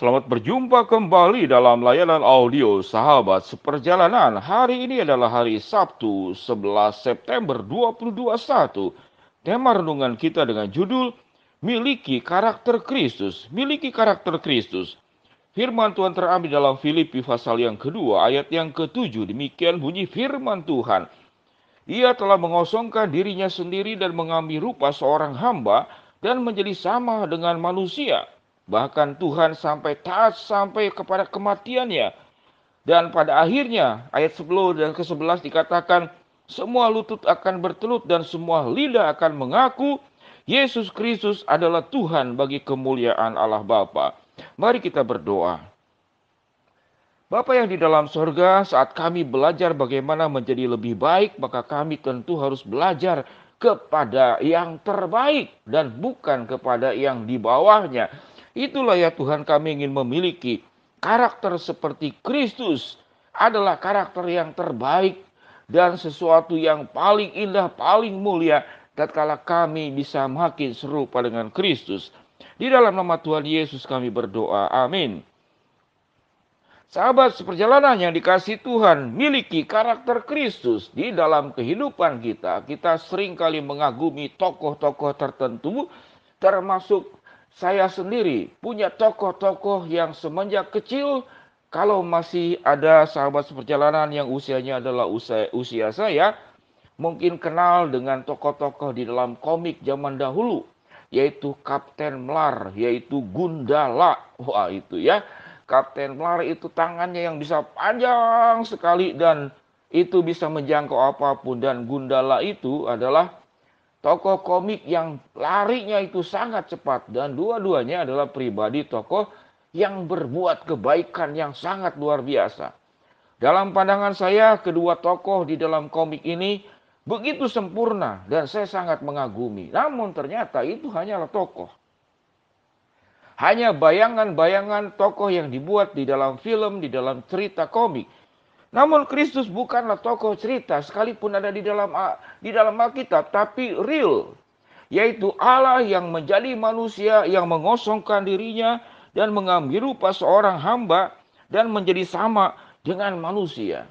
Selamat berjumpa kembali dalam layanan audio sahabat seperjalanan. Hari ini adalah hari Sabtu 11 September 2021. Tema renungan kita dengan judul Miliki Karakter Kristus. Miliki Karakter Kristus. Firman Tuhan terambil dalam Filipi pasal yang kedua ayat yang ketujuh. Demikian bunyi firman Tuhan. Ia telah mengosongkan dirinya sendiri dan mengambil rupa seorang hamba dan menjadi sama dengan manusia Bahkan Tuhan sampai taat sampai kepada kematiannya. Dan pada akhirnya ayat 10 dan ke-11 dikatakan semua lutut akan bertelut dan semua lidah akan mengaku Yesus Kristus adalah Tuhan bagi kemuliaan Allah Bapa. Mari kita berdoa. Bapa yang di dalam sorga, saat kami belajar bagaimana menjadi lebih baik, maka kami tentu harus belajar kepada yang terbaik dan bukan kepada yang di bawahnya. Itulah ya Tuhan kami ingin memiliki. Karakter seperti Kristus adalah karakter yang terbaik dan sesuatu yang paling indah, paling mulia tatkala kami bisa makin serupa dengan Kristus. Di dalam nama Tuhan Yesus kami berdoa. Amin. Sahabat, seperjalanan yang dikasih Tuhan miliki karakter Kristus di dalam kehidupan kita. Kita seringkali mengagumi tokoh-tokoh tertentu, termasuk saya sendiri punya tokoh-tokoh yang semenjak kecil kalau masih ada sahabat seperjalanan yang usianya adalah usia, usia saya, mungkin kenal dengan tokoh-tokoh di dalam komik zaman dahulu, yaitu Kapten Melar yaitu Gundala. Wah itu ya, Kapten Melar itu tangannya yang bisa panjang sekali dan itu bisa menjangkau apapun. Dan Gundala itu adalah tokoh komik yang larinya itu sangat cepat dan dua-duanya adalah pribadi tokoh yang berbuat kebaikan yang sangat luar biasa. Dalam pandangan saya, kedua tokoh di dalam komik ini begitu sempurna dan saya sangat mengagumi. Namun ternyata itu hanyalah tokoh. Hanya bayangan-bayangan tokoh yang dibuat di dalam film, di dalam cerita komik. Namun Kristus bukanlah tokoh cerita sekalipun ada di dalam ah, di dalam Alkitab, tapi real, yaitu Allah yang menjadi manusia yang mengosongkan dirinya dan mengambil rupa seorang hamba dan menjadi sama dengan manusia.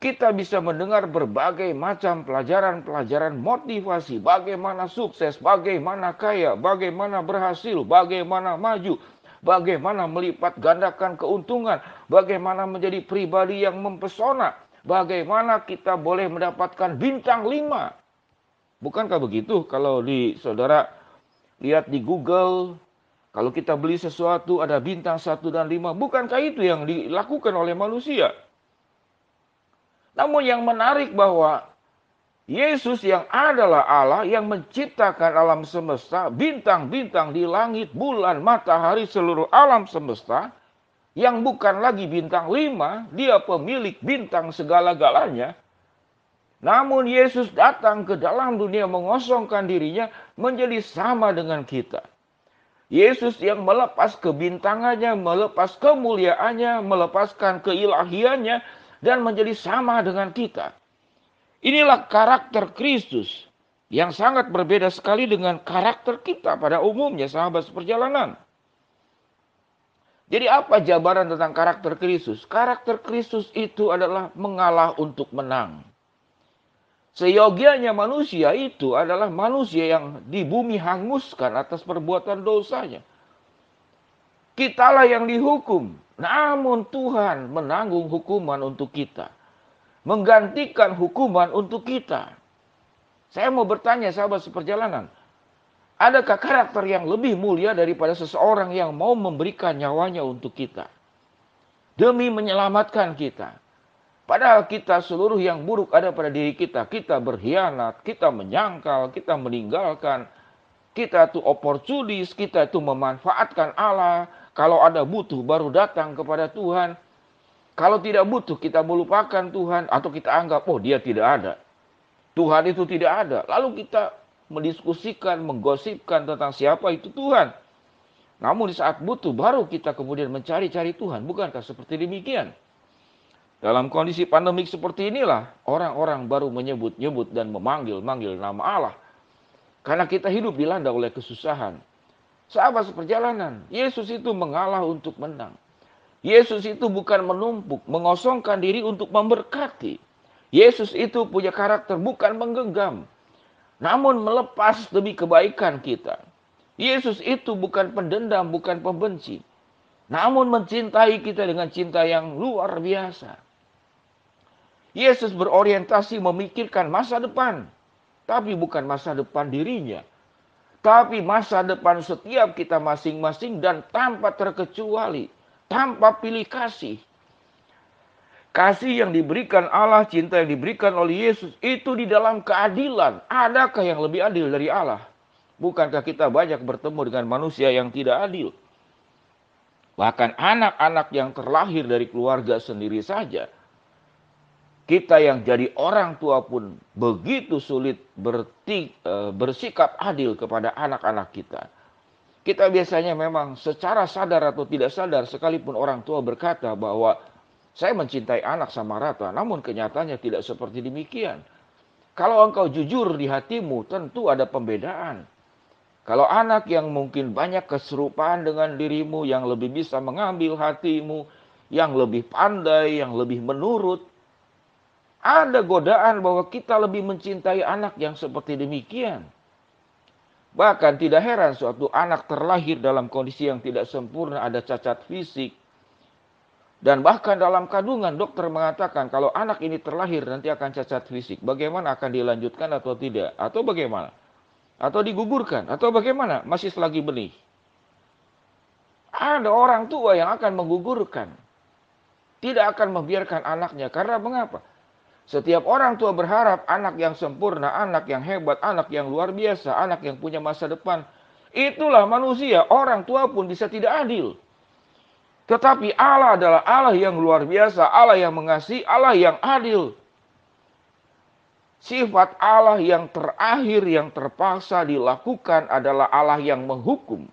Kita bisa mendengar berbagai macam pelajaran-pelajaran motivasi, bagaimana sukses, bagaimana kaya, bagaimana berhasil, bagaimana maju, bagaimana melipat gandakan keuntungan, bagaimana menjadi pribadi yang mempesona, bagaimana kita boleh mendapatkan bintang lima. Bukankah begitu kalau di saudara lihat di Google, kalau kita beli sesuatu ada bintang satu dan lima, bukankah itu yang dilakukan oleh manusia? Namun yang menarik bahwa Yesus yang adalah Allah yang menciptakan alam semesta, bintang-bintang di langit, bulan, matahari, seluruh alam semesta, yang bukan lagi bintang lima, dia pemilik bintang segala-galanya. Namun Yesus datang ke dalam dunia mengosongkan dirinya menjadi sama dengan kita. Yesus yang melepas kebintangannya, melepas kemuliaannya, melepaskan keilahiannya, dan menjadi sama dengan kita. Inilah karakter Kristus yang sangat berbeda sekali dengan karakter kita pada umumnya sahabat seperjalanan. Jadi apa jabaran tentang karakter Kristus? Karakter Kristus itu adalah mengalah untuk menang. Seyogianya manusia itu adalah manusia yang di bumi hanguskan atas perbuatan dosanya. Kitalah yang dihukum, namun Tuhan menanggung hukuman untuk kita menggantikan hukuman untuk kita. Saya mau bertanya sahabat seperjalanan, adakah karakter yang lebih mulia daripada seseorang yang mau memberikan nyawanya untuk kita? Demi menyelamatkan kita. Padahal kita seluruh yang buruk ada pada diri kita. Kita berkhianat, kita menyangkal, kita meninggalkan, kita itu oportunis, kita itu memanfaatkan Allah. Kalau ada butuh baru datang kepada Tuhan. Kalau tidak butuh, kita melupakan Tuhan atau kita anggap, oh dia tidak ada. Tuhan itu tidak ada. Lalu kita mendiskusikan, menggosipkan tentang siapa itu Tuhan. Namun di saat butuh, baru kita kemudian mencari-cari Tuhan. Bukankah seperti demikian? Dalam kondisi pandemik seperti inilah, orang-orang baru menyebut-nyebut dan memanggil-manggil nama Allah. Karena kita hidup dilanda oleh kesusahan. Sahabat seperjalanan, Yesus itu mengalah untuk menang. Yesus itu bukan menumpuk, mengosongkan diri untuk memberkati. Yesus itu punya karakter bukan menggenggam, namun melepas demi kebaikan kita. Yesus itu bukan pendendam, bukan pembenci, namun mencintai kita dengan cinta yang luar biasa. Yesus berorientasi memikirkan masa depan, tapi bukan masa depan dirinya, tapi masa depan setiap kita masing-masing dan tanpa terkecuali tanpa pilih kasih. Kasih yang diberikan Allah, cinta yang diberikan oleh Yesus itu di dalam keadilan. Adakah yang lebih adil dari Allah? Bukankah kita banyak bertemu dengan manusia yang tidak adil? Bahkan anak-anak yang terlahir dari keluarga sendiri saja. Kita yang jadi orang tua pun begitu sulit eh, bersikap adil kepada anak-anak kita. Kita biasanya memang secara sadar atau tidak sadar sekalipun orang tua berkata bahwa saya mencintai anak sama rata, namun kenyataannya tidak seperti demikian. Kalau engkau jujur di hatimu, tentu ada pembedaan. Kalau anak yang mungkin banyak keserupaan dengan dirimu, yang lebih bisa mengambil hatimu, yang lebih pandai, yang lebih menurut, ada godaan bahwa kita lebih mencintai anak yang seperti demikian. Bahkan tidak heran suatu anak terlahir dalam kondisi yang tidak sempurna, ada cacat fisik. Dan bahkan dalam kandungan dokter mengatakan kalau anak ini terlahir nanti akan cacat fisik. Bagaimana akan dilanjutkan atau tidak? Atau bagaimana? Atau digugurkan? Atau bagaimana? Masih lagi benih. Ada orang tua yang akan menggugurkan. Tidak akan membiarkan anaknya. Karena mengapa? Setiap orang tua berharap anak yang sempurna, anak yang hebat, anak yang luar biasa, anak yang punya masa depan. Itulah manusia, orang tua pun bisa tidak adil. Tetapi Allah adalah Allah yang luar biasa, Allah yang mengasihi, Allah yang adil. Sifat Allah yang terakhir yang terpaksa dilakukan adalah Allah yang menghukum.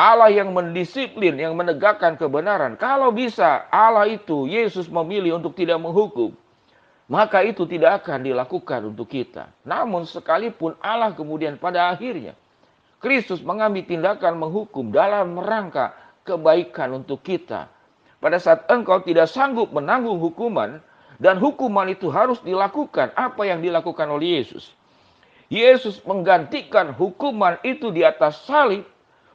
Allah yang mendisiplin, yang menegakkan kebenaran. Kalau bisa Allah itu, Yesus memilih untuk tidak menghukum, maka itu tidak akan dilakukan untuk kita. Namun sekalipun Allah kemudian pada akhirnya, Kristus mengambil tindakan menghukum dalam rangka kebaikan untuk kita. Pada saat engkau tidak sanggup menanggung hukuman, dan hukuman itu harus dilakukan apa yang dilakukan oleh Yesus. Yesus menggantikan hukuman itu di atas salib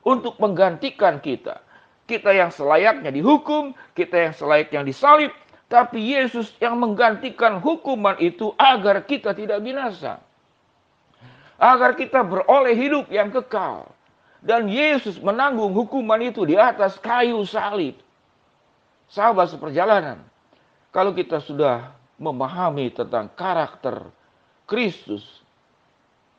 untuk menggantikan kita. Kita yang selayaknya dihukum, kita yang selayaknya disalib, tapi Yesus yang menggantikan hukuman itu agar kita tidak binasa. Agar kita beroleh hidup yang kekal. Dan Yesus menanggung hukuman itu di atas kayu salib. Sahabat seperjalanan, kalau kita sudah memahami tentang karakter Kristus,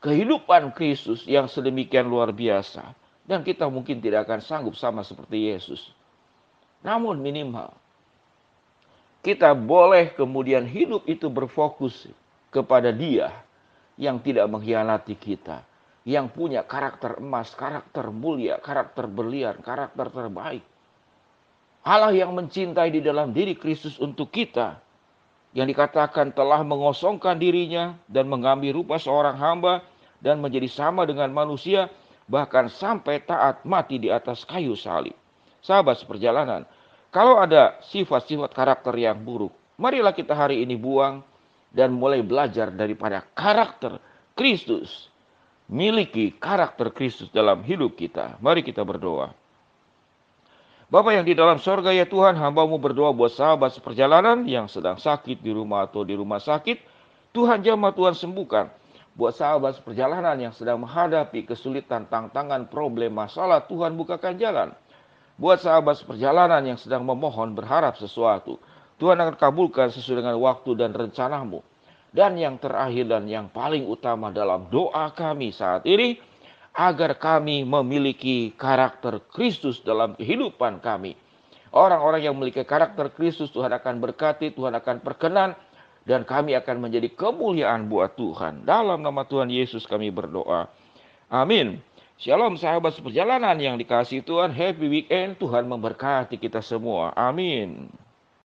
kehidupan Kristus yang sedemikian luar biasa, dan kita mungkin tidak akan sanggup sama seperti Yesus. Namun minimal, kita boleh kemudian hidup itu berfokus kepada dia yang tidak mengkhianati kita. Yang punya karakter emas, karakter mulia, karakter berlian, karakter terbaik. Allah yang mencintai di dalam diri Kristus untuk kita yang dikatakan telah mengosongkan dirinya dan mengambil rupa seorang hamba dan menjadi sama dengan manusia, bahkan sampai taat mati di atas kayu salib. Sahabat seperjalanan, kalau ada sifat-sifat karakter yang buruk, marilah kita hari ini buang dan mulai belajar daripada karakter Kristus. Miliki karakter Kristus dalam hidup kita. Mari kita berdoa. Bapak yang di dalam sorga ya Tuhan, hambamu berdoa buat sahabat seperjalanan yang sedang sakit di rumah atau di rumah sakit. Tuhan jamah, Tuhan sembuhkan. Buat sahabat perjalanan yang sedang menghadapi kesulitan, tantangan, problem, masalah, Tuhan bukakan jalan. Buat sahabat perjalanan yang sedang memohon berharap sesuatu, Tuhan akan kabulkan sesuai dengan waktu dan rencanamu. Dan yang terakhir dan yang paling utama dalam doa kami saat ini, agar kami memiliki karakter Kristus dalam kehidupan kami. Orang-orang yang memiliki karakter Kristus Tuhan akan berkati, Tuhan akan perkenan, dan kami akan menjadi kemuliaan buat Tuhan. Dalam nama Tuhan Yesus kami berdoa. Amin. Shalom sahabat seperjalanan yang dikasih Tuhan. Happy weekend. Tuhan memberkati kita semua. Amin.